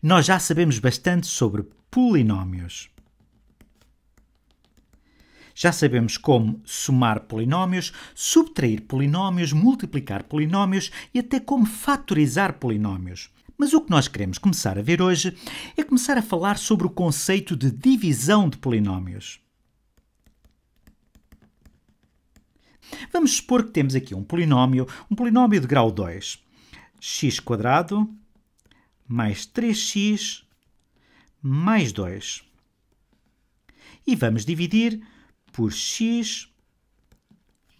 Nós já sabemos bastante sobre polinómios. Já sabemos como somar polinómios, subtrair polinómios, multiplicar polinómios e até como fatorizar polinómios. Mas o que nós queremos começar a ver hoje é começar a falar sobre o conceito de divisão de polinómios. Vamos supor que temos aqui um polinómio, um polinómio de grau 2. x mais 3x mais 2. E vamos dividir por x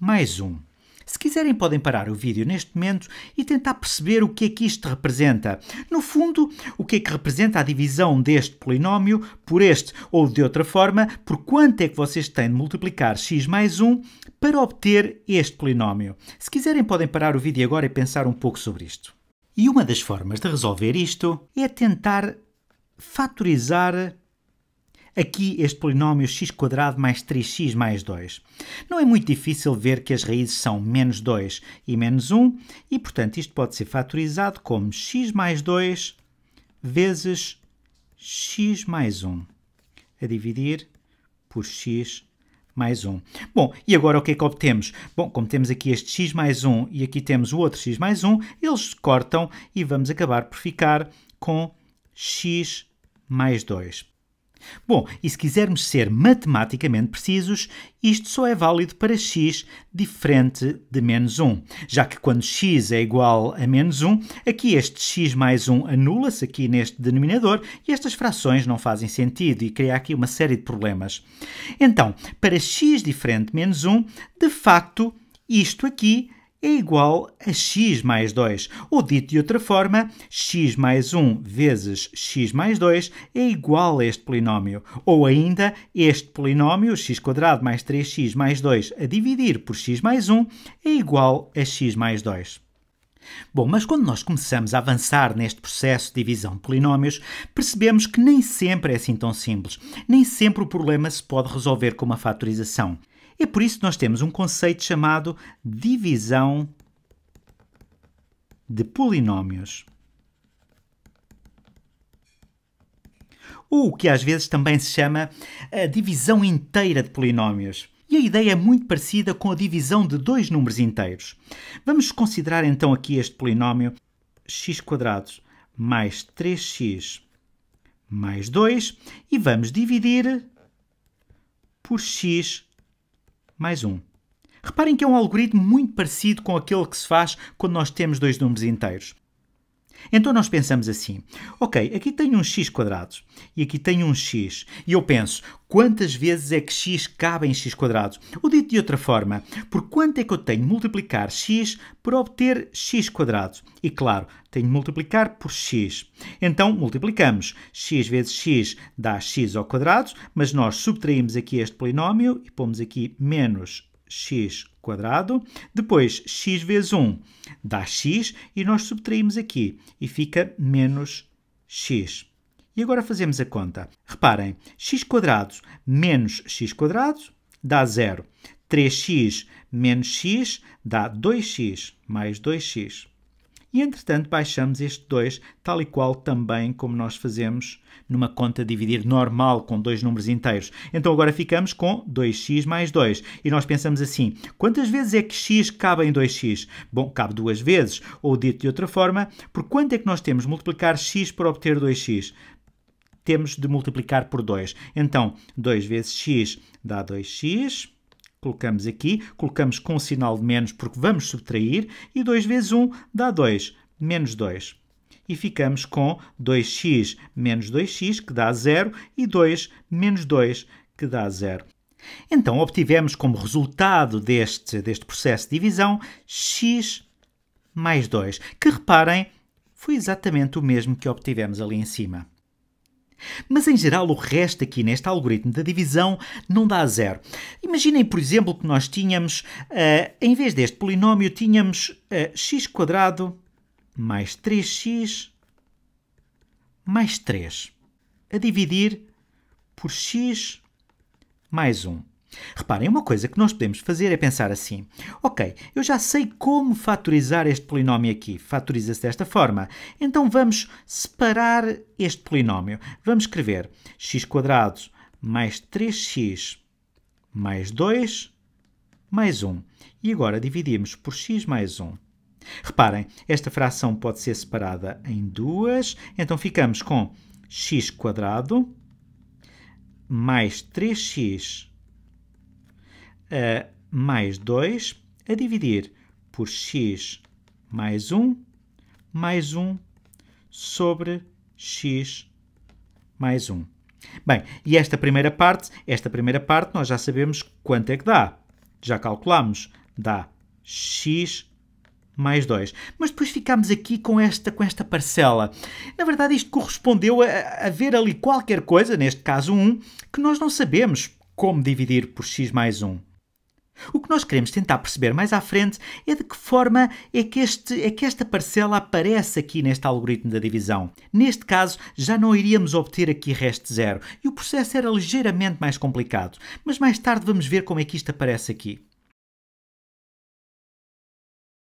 mais 1. Se quiserem, podem parar o vídeo neste momento e tentar perceber o que é que isto representa. No fundo, o que é que representa a divisão deste polinómio por este, ou de outra forma, por quanto é que vocês têm de multiplicar x mais 1 para obter este polinómio. Se quiserem, podem parar o vídeo agora e pensar um pouco sobre isto. E uma das formas de resolver isto é tentar fatorizar aqui este polinómio x mais 3x mais 2. Não é muito difícil ver que as raízes são menos 2 e menos 1 e, portanto, isto pode ser fatorizado como x mais 2 vezes x mais 1 a dividir por x mais mais 1. Bom, e agora o que é que obtemos? Bom, como temos aqui este x mais 1 e aqui temos o outro x mais 1, eles cortam e vamos acabar por ficar com x mais 2. Bom, e se quisermos ser matematicamente precisos, isto só é válido para x diferente de menos 1, já que quando x é igual a menos 1, aqui este x mais 1 anula-se aqui neste denominador e estas frações não fazem sentido e cria aqui uma série de problemas. Então, para x diferente de menos 1, de facto, isto aqui é igual a x mais 2. Ou dito de outra forma, x mais 1 vezes x mais 2 é igual a este polinómio. Ou ainda, este polinómio, quadrado mais 3x mais 2 a dividir por x mais 1 é igual a x mais 2. Bom, mas quando nós começamos a avançar neste processo de divisão de polinómios, percebemos que nem sempre é assim tão simples. Nem sempre o problema se pode resolver com uma fatorização. E por isso nós temos um conceito chamado divisão de polinómios. Ou o que às vezes também se chama a divisão inteira de polinómios. E a ideia é muito parecida com a divisão de dois números inteiros. Vamos considerar então aqui este polinómio x mais 3x mais 2 e vamos dividir por x mais um. Reparem que é um algoritmo muito parecido com aquele que se faz quando nós temos dois números inteiros. Então nós pensamos assim: ok, aqui tenho um x quadrados e aqui tenho um x, e eu penso quantas vezes é que x cabe em x quadrados? Ou dito de outra forma, por quanto é que eu tenho de multiplicar x para obter x quadrados? E claro, tenho de multiplicar por x. Então multiplicamos x vezes x dá x ao quadrado, mas nós subtraímos aqui este polinómio e pomos aqui menos x quadrado, depois x vezes 1 dá x e nós subtraímos aqui e fica menos x. E agora fazemos a conta. Reparem, x quadrado menos x quadrado dá zero. 3x menos x dá 2x mais 2x e entretanto baixamos este 2, tal e qual também como nós fazemos numa conta dividir normal com dois números inteiros. Então agora ficamos com 2x mais 2 e nós pensamos assim, quantas vezes é que x cabe em 2x? Bom, cabe duas vezes, ou dito de outra forma, por quanto é que nós temos de multiplicar x para obter 2x? Temos de multiplicar por 2. Então, 2 vezes x dá 2x Colocamos aqui, colocamos com o sinal de menos porque vamos subtrair, e 2 vezes 1 dá 2, menos 2. E ficamos com 2x menos 2x, que dá 0, e 2 menos 2, que dá 0. Então, obtivemos como resultado deste, deste processo de divisão x mais 2, que reparem, foi exatamente o mesmo que obtivemos ali em cima. Mas em geral o resto aqui neste algoritmo da divisão não dá zero. Imaginem, por exemplo, que nós tínhamos, uh, em vez deste polinómio, tínhamos uh, x mais 3x mais 3 a dividir por x mais 1. Reparem, uma coisa que nós podemos fazer é pensar assim: ok, eu já sei como fatorizar este polinómio aqui, fatoriza-se desta forma. Então vamos separar este polinómio. Vamos escrever x mais 3x mais 2 mais 1. E agora dividimos por x mais 1. Reparem, esta fração pode ser separada em duas, então ficamos com x mais 3x a mais 2 a dividir por x mais 1 mais 1 sobre x mais 1. Bem, e esta primeira parte, esta primeira parte nós já sabemos quanto é que dá. Já calculamos, dá x mais 2. Mas depois ficámos aqui com esta, com esta parcela. Na verdade, isto correspondeu a, a ver ali qualquer coisa, neste caso 1, que nós não sabemos como dividir por x mais 1. O que nós queremos tentar perceber mais à frente é de que forma é que, este, é que esta parcela aparece aqui neste algoritmo da divisão. Neste caso, já não iríamos obter aqui resto zero e o processo era ligeiramente mais complicado, mas mais tarde vamos ver como é que isto aparece aqui.